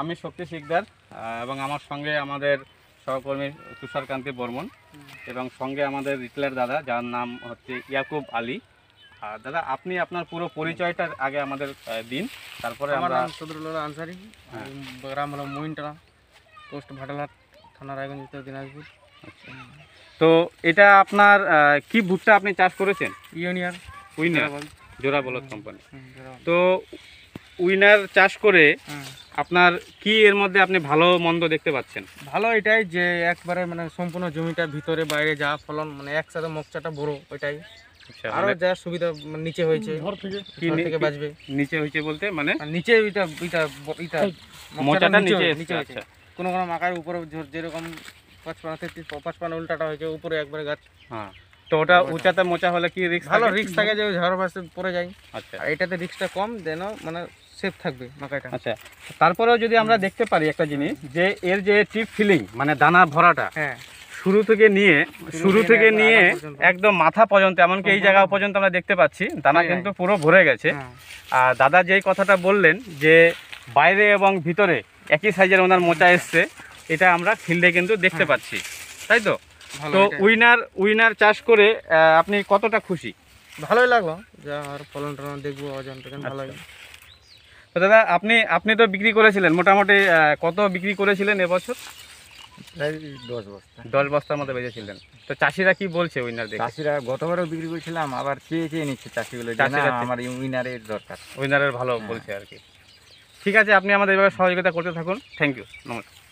আমি শক্তি শিকদার এবং আমার সঙ্গে আমাদের সহকর্মী তুষারকান্তি বর্মন এবং সঙ্গে আমাদের রিটলার দাদা যার নাম হচ্ছে ইয়াকুব আলী আর দাদা আপনি আপনার পুরো পরিচয়টা আগে আমাদের দিন তারপরে আমরা সদরুল্লাহ আনসারি হ্যাঁ। গ্রাম হলো মোহিনটালা পোস্ট ভাটালহাট থানা রায়গঞ্জ দিনাজপুর আচ্ছা। তো এটা আপনার কি ভুট্টা আপনি চাষ করেছেন ইউনিয়ার উইনার জোড়া বলদ কোম্পানি তো উইনার চাষ করে আপনার কি এর মধ্যে আপনি ভালো মন্দ দেখতে পাচ্ছেন ভালো এটাই যে একবারে মানে সম্পূর্ণ জমিটা ভিতরে বাইরে যা ফলন মানে একসাথে মোকচাটা বড় ওইটাই আচ্ছা, আরো মানে যা সুবিধা মানে নিচে হয়েছে বাঁচবে নিচে হয়েছে বলতে মানে নিচে এটা এটা এটা মোচাটা নিচে নিচে আচ্ছা। কোনো কোনো মাকার উপরে যেরকম পাঁচপানা পাঁচপানা উল্টাটা হয়েছে উপরে একবারে গাছ হ্যাঁ তো ওটা উঁচাতে মোচা হলে কি রিক্স ভালো রিক্স থাকে যে ঝড় ভাসে পড়ে যায় আচ্ছা এটাতে রিক্সটা কম যেন মানে সেফ থাকবে মাকাইটা আচ্ছা তারপরেও যদি আমরা দেখতে পারি একটা জিনিস যে এর যে টিপ ফিলিং মানে দানা ভরাটা হ্যাঁ শুরু থেকে নিয়ে শুরু থেকে নিয়ে একদম মাথা পর্যন্ত এমনকি এই জায়গা পর্যন্ত আমরা দেখতে পাচ্ছি দানা কিন্তু পুরো ভরে গেছে হ্যাঁ। আর দাদা যেই কথাটা বললেন যে বাইরে এবং ভিতরে একই সাইজের ওনার মোচা এসছে এটা আমরা ফিল্ডে কিন্তু দেখতে হ্যাঁ। পাচ্ছি তাই তো তো উইনার উইনার চাষ করে আপনি কতটা খুশি ভালোই লাগলো যা আর ফলন টলন দেখবো অজন্তা আচ্ছা। লাগে তো দাদা আপনি আপনি তো বিক্রি করেছিলেন মোটামুটি কত বিক্রি করেছিলেন এবছর দশ বস্তার মতো বেঁচেছিলেন তো চাষিরা কি বলছে উইনার চাষিরা গতবারও বিক্রি করেছিলাম আবার চেয়ে চেয়ে নিচ্ছে চাষিগুলো আমার উইনারের দরকার উইনারের ভালো বলছে হ্যাঁ। আর কি ঠিক আছে আপনি আমাদের এভাবে সহযোগিতা করতে থাকুন থ্যাংক ইউ নমস্কার